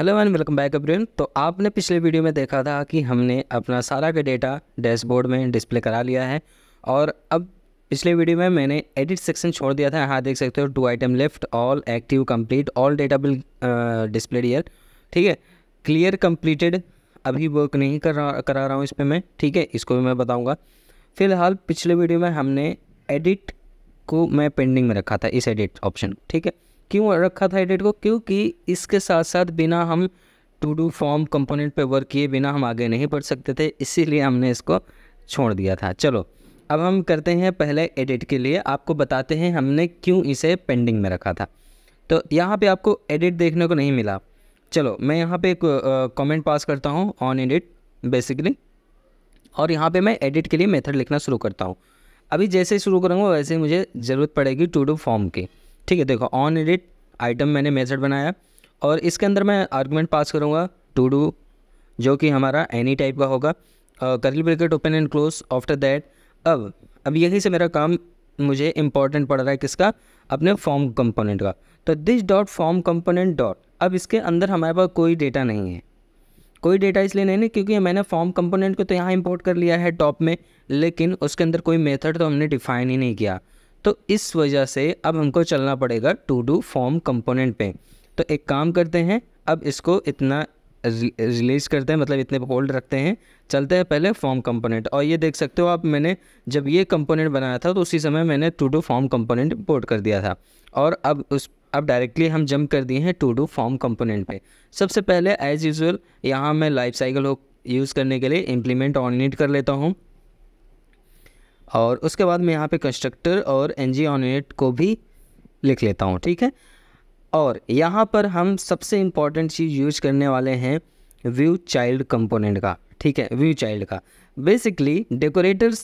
Hello and welcome back अब्रियन तो आपने पिछले वीडियो में देखा था कि हमने अपना सारा का डेटा डैशबोर्ड में डिस्प्ले करा लिया है और अब पिछले वीडियो में मैंने एडिट सेक्शन छोड़ दिया था यहाँ देख सकते हो two item left all active complete all data bill display year ठीक है क्लियर कंप्लीटेड अभी वर्क नहीं कर रहा करा रहा हूँ इस पर मैं ठीक है इसको भी मैं बताऊँगा फिलहाल पिछले वीडियो में हमने एडिट को मैं पेंडिंग में रखा था इस एडिट ऑप्शन ठीक है क्यों रखा था एडिट को क्योंकि इसके साथ साथ बिना हम टू डू फॉर्म कंपोनेंट पे वर्क किए बिना हम आगे नहीं बढ़ सकते थे इसीलिए हमने इसको छोड़ दिया था चलो अब हम करते हैं पहले एडिट के लिए आपको बताते हैं हमने क्यों इसे पेंडिंग में रखा था तो यहाँ पे आपको एडिट देखने को नहीं मिला चलो मैं यहाँ पे एक कॉमेंट पास करता हूँ ऑन एडिट बेसिकली और यहाँ पे मैं एडिट के लिए मेथड लिखना शुरू करता हूँ अभी जैसे ही शुरू करूँगा वैसे ही मुझे ज़रूरत पड़ेगी टू डू फॉर्म की ठीक है देखो ऑन एडिट आइटम मैंने मेथड बनाया और इसके अंदर मैं आर्गूमेंट पास करूँगा टू डू जो कि हमारा एनी टाइप का होगा curly bracket open and close after that अब अब यही से मेरा काम मुझे इंपॉर्टेंट पड़ रहा है किसका अपने फॉर्म कंपोनेंट का तो this dot form component dot अब इसके अंदर हमारे पास कोई डेटा नहीं है कोई डेटा इसलिए नहीं है क्योंकि मैंने फॉर्म कंपोनेंट को तो यहाँ इंपोर्ट कर लिया है टॉप में लेकिन उसके अंदर कोई मेथड तो हमने डिफाइन ही नहीं किया तो इस वजह से अब हमको चलना पड़ेगा टू डू फॉर्म कंपोनेंट पे तो एक काम करते हैं अब इसको इतना रिलीज़ करते हैं मतलब इतने होल्ड रखते हैं चलते हैं पहले फॉर्म कंपोनेंट और ये देख सकते हो आप मैंने जब ये कंपोनेंट बनाया था तो उसी समय मैंने to do form component import कर दिया था और अब उस अब डायरेक्टली हम जंप कर दिए हैं टू डू फॉर्म कंपोनेंट पे सबसे पहले एज़ यूजल यहाँ मैं लाइफ साइकिल यूज़ करने के लिए इम्प्लीमेंट ऑन नीट कर लेता हूँ और उसके बाद मैं यहाँ पे कंस्ट्रक्टर और एन को भी लिख लेता हूँ ठीक है और यहाँ पर हम सबसे इम्पॉर्टेंट चीज़ यूज करने वाले हैं व्यू चाइल्ड कंपोनेंट का ठीक है व्यू चाइल्ड का बेसिकली डेकोरेटर्स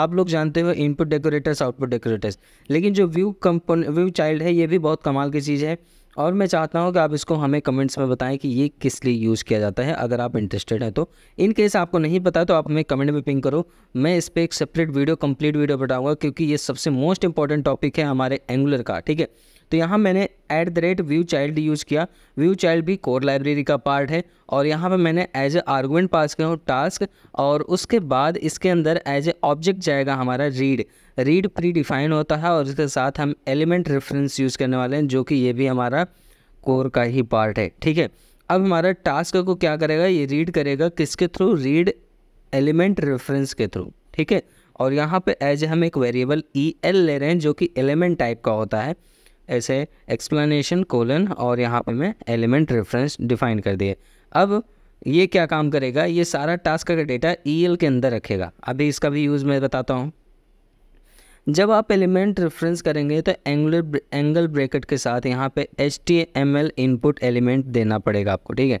आप लोग जानते हो इनपुट डेकोरेटर्स आउटपुट डेकोरेटर्स लेकिन जो व्यू कंपन व्यू चाइल्ड है ये भी बहुत कमाल की चीज़ है और मैं चाहता हूँ कि आप इसको हमें कमेंट्स में बताएं कि ये किस लिए यूज़ किया जाता है अगर आप इंटरेस्टेड हैं तो इन केस आपको नहीं पता तो आप हमें कमेंट में पिंग करो मैं इस पर एक सेपरेट वीडियो कंप्लीट वीडियो बताऊँगा क्योंकि ये सबसे मोस्ट इंपॉर्टेंट टॉपिक है हमारे एंगुलर का ठीक है तो यहाँ मैंने at the rate view child use किया व्यू चाइल्ड भी कोर लाइब्रेरी का पार्ट है और यहाँ पे मैंने एज ए आर्गूमेंट पास किया हूँ टास्क और उसके बाद इसके अंदर एज ए ऑब्जेक्ट जाएगा हमारा रीड रीड प्री डिफाइन होता है और इसके साथ हम एलिमेंट रेफरेंस यूज़ करने वाले हैं जो कि ये भी हमारा कोर का ही पार्ट है ठीक है अब हमारा टास्क को क्या करेगा ये रीड करेगा किसके थ्रू रीड एलिमेंट रेफरेंस के थ्रू ठीक है और यहाँ पे एज हम एक वेरिएबल ई एल ले रहे हैं जो कि एलिमेंट टाइप का होता है ऐसे एक्सप्लेनेशन कोलन और यहाँ पे मैं एलिमेंट रेफरेंस डिफाइन कर दिए अब ये क्या काम करेगा ये सारा टास्क का डेटा ई e के अंदर रखेगा अभी इसका भी यूज़ मैं बताता हूँ जब आप एलिमेंट रेफरेंस करेंगे तो एंगुलर एंगल ब्रेकेट के साथ यहाँ पे H T M L input element देना पड़ेगा आपको ठीक है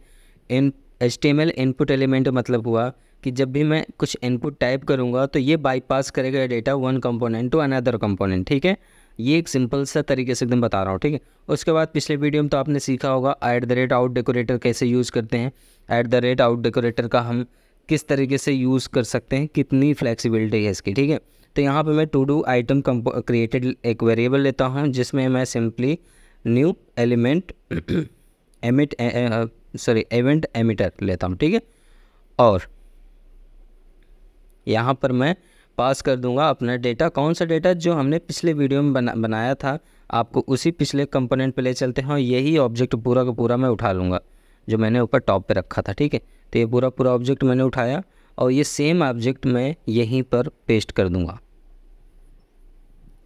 इन H T M L input element मतलब हुआ कि जब भी मैं कुछ इनपुट टाइप करूँगा तो ये बाईपास करेगा data one component to another component ठीक है ये एक सिंपल सा तरीके से एकदम बता रहा हूँ ठीक है उसके बाद पिछले वीडियो में तो आपने सीखा होगा at the rate out decorator कैसे यूज़ करते हैं at the rate out decorator का हम किस तरीके से यूज़ कर सकते हैं कितनी फ्लेक्सिबिलिटी है इसकी ठीक है तो यहाँ पर मैं टू डू आइटम क्रिएटेड एक वेरिएबल लेता हूँ जिसमें मैं simply new element emit sorry event emitter लेता हूँ ठीक है और यहाँ पर मैं पास कर दूंगा अपना डेटा कौन सा डेटा जो हमने पिछले वीडियो में बना बनाया था आपको उसी पिछले कंपोनेंट पे ले चलते हैं और यही ऑब्जेक्ट पूरा का पूरा मैं उठा लूँगा जो मैंने ऊपर टॉप पे रखा था ठीक है तो ये पूरा पूरा ऑब्जेक्ट मैंने उठाया और ये सेम ऑब्जेक्ट मैं यहीं पर पेस्ट कर दूँगा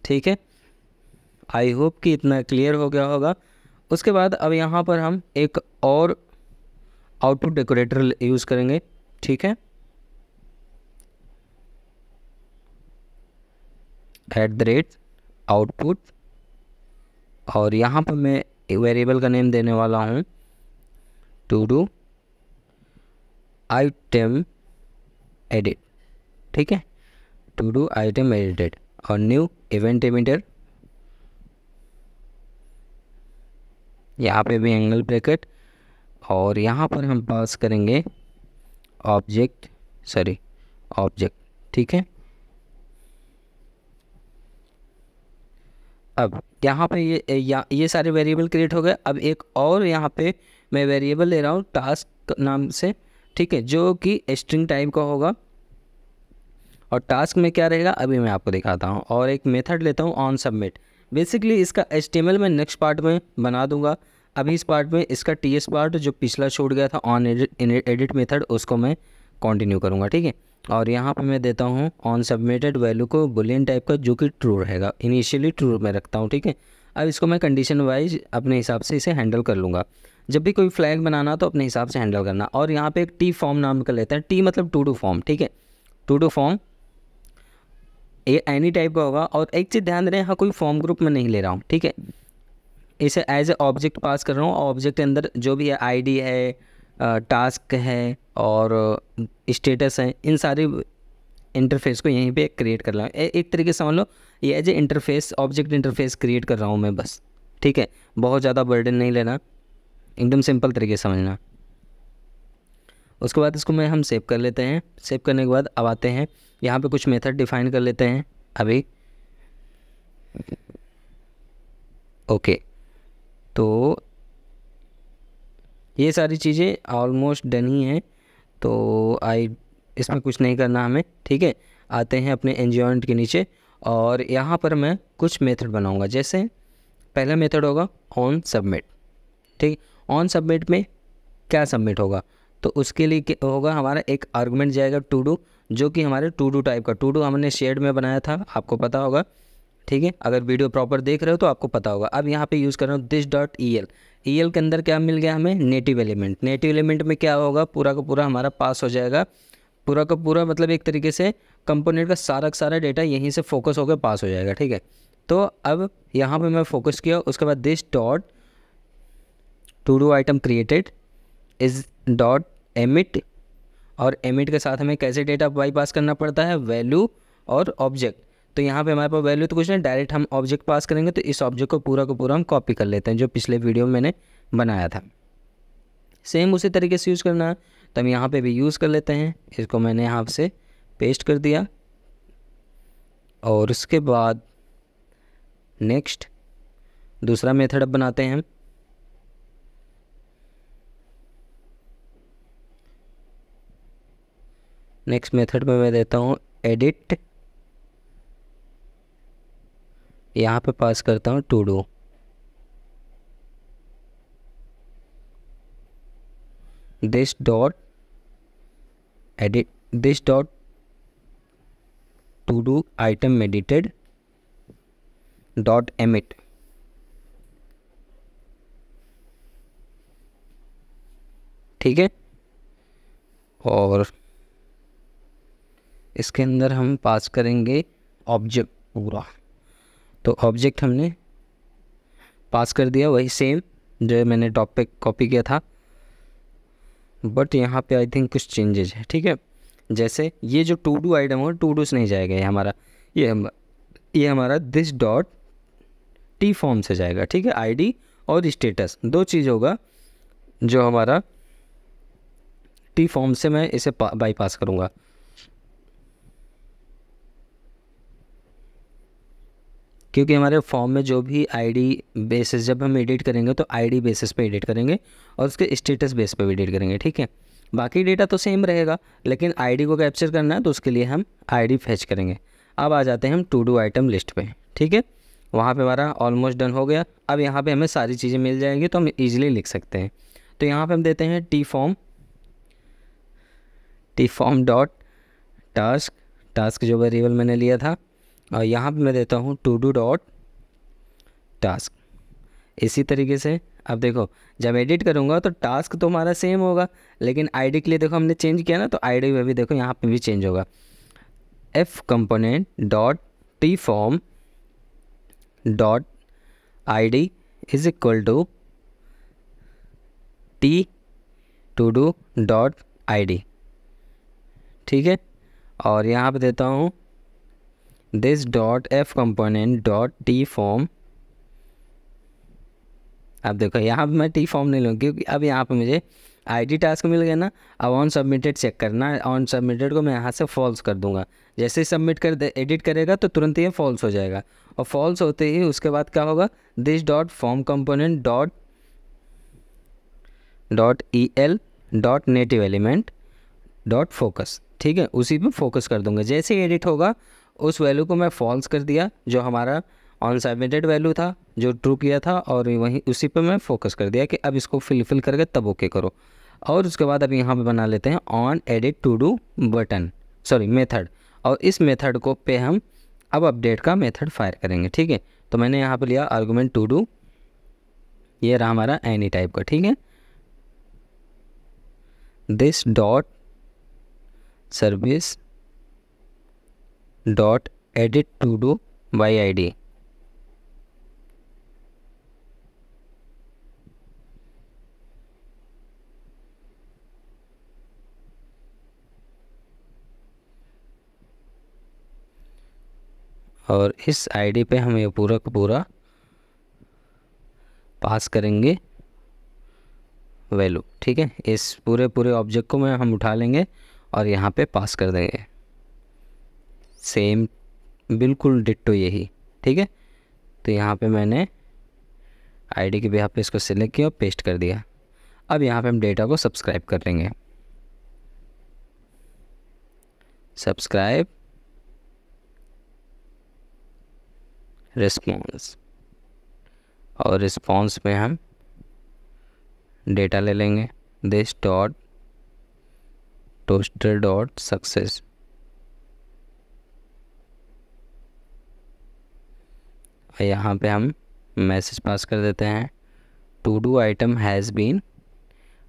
ठीक है आई होप कि इतना क्लियर हो गया होगा उसके बाद अब यहाँ पर हम एक और आउटपुट डेकोरेटर यूज़ करेंगे ठीक है एट द रेट आउटपुट और यहाँ पर मैं वेरिएबल का नेम देने वाला हूँ टू डू आइटम एडिट ठीक है टू डू आइटम एडिटेड और न्यू इवेंट एमिटर यहाँ पे भी एंगल ब्रैकेट और यहाँ पर हम पास करेंगे ऑब्जेक्ट सॉरी ऑब्जेक्ट ठीक है अब यहाँ पे ये या ये सारे वेरिएबल क्रिएट हो गए अब एक और यहाँ पे मैं वेरिएबल ले रहा हूँ टास्क नाम से ठीक है जो कि स्ट्रिंग टाइप का होगा और टास्क में क्या रहेगा अभी मैं आपको दिखाता हूँ और एक मेथड लेता हूँ ऑन सबमिट बेसिकली इसका एच मैं नेक्स्ट पार्ट में बना दूंगा अभी इस पार्ट में इसका टी पार्ट जो पिछला छूट गया था ऑन एडिट मेथड उसको मैं कंटिन्यू करूँगा ठीक है और यहाँ पे मैं देता हूँ ऑन सबमिटेड वैल्यू को बुलियन टाइप का जो कि ट्रू रहेगा इनिशियली ट्रू में रखता हूँ ठीक है अब इसको मैं कंडीशन वाइज अपने हिसाब से इसे हैंडल कर लूँगा जब भी कोई फ्लैग बनाना तो अपने हिसाब से हैंडल करना और यहाँ पे एक टी फॉर्म नाम कर लेते हैं टी मतलब टू टू फॉर्म ठीक है टू टू फॉर्म ये एनी टाइप का होगा और एक चीज़ ध्यान रहे हाँ कोई फॉर्म ग्रुप में नहीं ले रहा हूँ ठीक है इसे एज ए ऑब्जेक्ट पास कर रहा हूँ ऑब्जेक्ट के अंदर जो भी है आईडी है टास्क है और स्टेटस है इन सारी इंटरफेस को यहीं पे क्रिएट कर रहा हूँ एक तरीके से समझ लो ये as a interface object interface create कर रहा हूँ मैं बस ठीक है बहुत ज़्यादा बर्डन नहीं लेना एकदम सिंपल तरीके से समझना उसके बाद इसको मैं हम सेव कर लेते हैं सेव करने के बाद अब आते हैं यहाँ पे कुछ मेथड डिफाइन कर लेते हैं अभी ओके तो ये सारी चीज़ें ऑलमोस्ट डन ही हैं तो आई इसमें कुछ नहीं करना हमें ठीक है आते हैं अपने एनजॉइंट के नीचे और यहाँ पर मैं कुछ मेथड बनाऊँगा जैसे पहला मेथड होगा ऑन सबमिट ठीक ऑन सबमिट में क्या सबमिट होगा तो उसके लिए होगा हमारा एक आर्गूमेंट जाएगा टू डू जो कि हमारे टू डू टाइप का टू डू हमने शेड में बनाया था आपको पता होगा ठीक है अगर वीडियो प्रॉपर देख रहे हो तो आपको पता होगा अब यहाँ पे यूज़ कर रहा हूँ this dot E L E e के अंदर क्या मिल गया हमें नेटिव एलिमेंट नेटिव एलिमेंट में क्या होगा पूरा का पूरा हमारा पास हो जाएगा पूरा का पूरा मतलब एक तरीके से कंपोनेंट का सारा का सारा डेटा यहीं से फोकस होकर पास हो जाएगा ठीक है तो अब यहाँ पे मैं फोकस किया उसके बाद this dot to do item created is dot emit और एमिट के साथ हमें कैसे डेटा बाईपास करना पड़ता है वैल्यू और ऑब्जेक्ट तो यहाँ पे हमारे पास वैल्यू तो कुछ नहीं डायरेक्ट हम ऑब्जेक्ट पास करेंगे तो इस ऑब्जेक्ट को पूरा को पूरा हम कॉपी कर लेते हैं जो पिछले वीडियो में मैंने बनाया था सेम उसी तरीके से यूज़ करना है तो हम यहाँ पे भी यूज़ कर लेते हैं इसको मैंने यहाँ से पेस्ट कर दिया और उसके बाद नेक्स्ट दूसरा मेथड अब बनाते हैं हम नेक्स्ट मेथड में मैं देता हूँ एडिट यहाँ पे पास करता हूँ todo this dot edit this dot to do item edited dot emit ठीक है और इसके अंदर हम पास करेंगे ऑब्जेक्ट पूरा तो ऑब्जेक्ट हमने पास कर दिया वही सेम जो मैंने टॉप पे कॉपी किया था बट यहाँ पे आई थिंक कुछ चेंजेज है ठीक है जैसे ये जो टू डू आइटम होगा टू डू से नहीं जाएगा ये हमारा ये हम ये हमारा दिस डॉट टी फॉर्म से जाएगा ठीक है आईडी और स्टेटस दो चीज़ होगा जो हमारा टी फॉर्म से मैं इसे बाईपास करूँगा क्योंकि हमारे फॉर्म में जो भी आईडी बेसिस जब हम एडिट करेंगे तो आईडी बेसिस पे एडिट करेंगे और उसके स्टेटस बेस पे भी एडिट करेंगे ठीक है बाकी डेटा तो सेम रहेगा लेकिन आईडी को कैप्चर करना है तो उसके लिए हम आईडी फेच करेंगे अब आ जाते हैं हम टू डू आइटम लिस्ट पे ठीक है वहाँ पर हमारा ऑलमोस्ट डन हो गया अब यहाँ पर हमें सारी चीज़ें मिल जाएंगी तो हम ईजिली लिख सकते हैं तो यहाँ पर हम देते हैं T form T form dot task task जो वेरिएबल मैंने लिया था और यहाँ पे मैं देता हूँ टू डू डॉट टास्क इसी तरीके से अब देखो जब एडिट करूँगा तो टास्क तो हमारा सेम होगा लेकिन आईडी के लिए देखो हमने चेंज किया ना तो आईडी में भी देखो यहाँ पे भी चेंज होगा F component dot T form dot I D is equal to T todo dot I D ठीक है और यहाँ पे देता हूँ this dot f component dot t form अब देखो यहाँ पर मैं टी फॉर्म नहीं लूँगी क्योंकि अब यहाँ पर मुझे आईडी टास्क मिल गया ना अब ऑन सबमिटेड चेक करना है ऑन सबमिटेड को मैं यहाँ से फॉल्स कर दूंगा जैसे ही सबमिट कर दे एडिट करेगा तो तुरंत ये फॉल्स हो जाएगा और फॉल्स होते ही उसके बाद क्या होगा this dot form component dot dot E L dot native element dot focus ठीक है उसी पर फोकस कर दूंगा जैसे ही एडिट होगा उस वैल्यू को मैं फॉल्स कर दिया जो हमारा ऑन सबमिटेड वैल्यू था जो ट्रू किया था और वहीं उसी पर मैं फोकस कर दिया कि अब इसको फिलफिल करके तब ओके करो और उसके बाद अब यहाँ पर बना लेते हैं on edit todo button sorry method और इस मेथड को पे हम अब अपडेट का मेथड फायर करेंगे ठीक है तो मैंने यहाँ पर लिया आर्गूमेंट टू डू ये रहा हमारा एनी टाइप का ठीक है this dot service dot edit todo by I D और इस आईडी पे हम ये पूरा का पूरा पास करेंगे वैल्यू ठीक है इस पूरे पूरे ऑब्जेक्ट को मैं हम उठा लेंगे और यहाँ पे पास कर देंगे सेम बिल्कुल डिट्टो यही ठीक है तो यहाँ पे मैंने आईडी के यहाँ पे इसको सिलेक्ट किया और पेस्ट कर दिया अब यहाँ पे हम डेटा को सब्सक्राइब कर लेंगे सब्सक्राइब रिस्पॉन्स और रिस्पॉन्स में हम डेटा ले लेंगे this dot toaster dot success और यहाँ पे हम मैसेज पास कर देते हैं to do item has been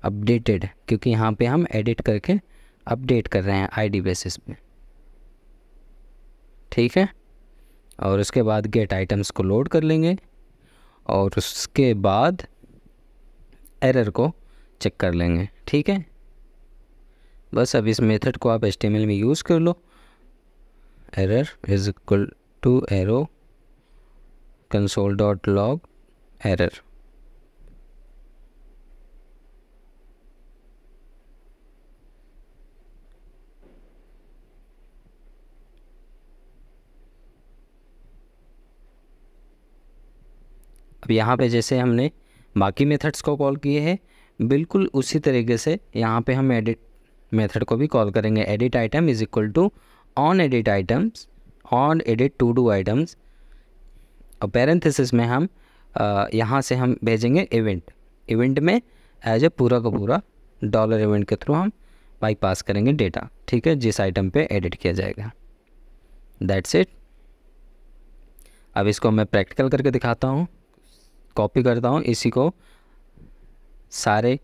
updated क्योंकि यहाँ पे हम एडिट करके अपडेट कर रहे हैं आईडी बेसिस पे ठीक है और उसके बाद गेट आइटम्स को लोड कर लेंगे और उसके बाद एरर को चेक कर लेंगे ठीक है बस अब इस मेथड को आप एच में यूज़ कर लो error is equal to arrow console.log error. अब यहाँ पे जैसे हमने बाकी मेथड्स को कॉल किए हैं बिल्कुल उसी तरीके से यहाँ पे हम एडिट मेथड को भी कॉल करेंगे edit item is equal to on edit items on edit todo items और पैरेंथेसिस में हम यहाँ से हम भेजेंगे इवेंट इवेंट में एज ए पूरा का पूरा डॉलर इवेंट के थ्रू हम बाईपास करेंगे डेटा ठीक है जिस आइटम पे एडिट किया जाएगा दैट्स इट अब इसको मैं प्रैक्टिकल करके दिखाता हूँ कॉपी करता हूँ इसी को सारे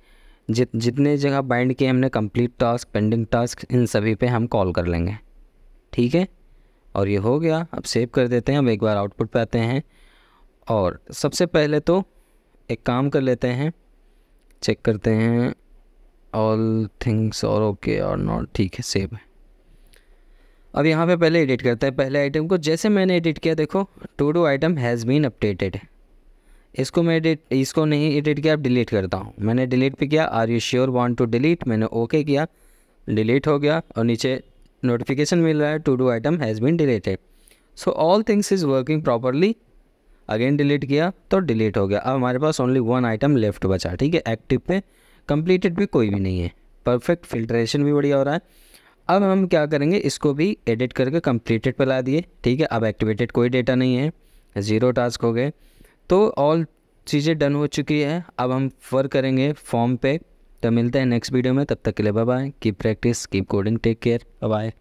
जित जितने जगह बाइंड किए हमने कंप्लीट टास्क पेंडिंग टास्क इन सभी पे हम कॉल कर लेंगे ठीक है और ये हो गया अब सेव कर देते हैं अब एक बार आउटपुट पे आते हैं और सबसे पहले तो एक काम कर लेते हैं चेक करते हैं ऑल थिंग्स और ओके और नॉट ठीक है सेव है अब यहाँ पे पहले एडिट करते हैं पहले आइटम को जैसे मैंने एडिट किया देखो to do item has been updated इसको मैं एडिट इसको नहीं एडिट किया अब डिलीट करता हूँ मैंने डिलीट भी किया are you sure want to delete मैंने ओके किया डिलीट हो गया और नीचे नोटिफिकेशन मिल रहा है to do item has been deleted so all things is working properly again delete किया तो डिलीट हो गया अब हमारे पास ओनली वन आइटम लेफ्ट बचा ठीक है एक्टिव पे कंप्लीटेड भी कोई भी नहीं है परफेक्ट फिल्ट्रेशन भी बढ़िया हो रहा है अब हम क्या करेंगे इसको भी एडिट करके कंप्लीटेड पर ला दिए ठीक है अब एक्टिवेटेड कोई डेटा नहीं है ज़ीरो टास्क हो गए तो ऑल चीज़ें डन हो चुकी है अब हम फर करेंगे फॉर्म पे तो मिलते हैं नेक्स्ट वीडियो में तब तक के लिए bye bye keep practice keep coding take care bye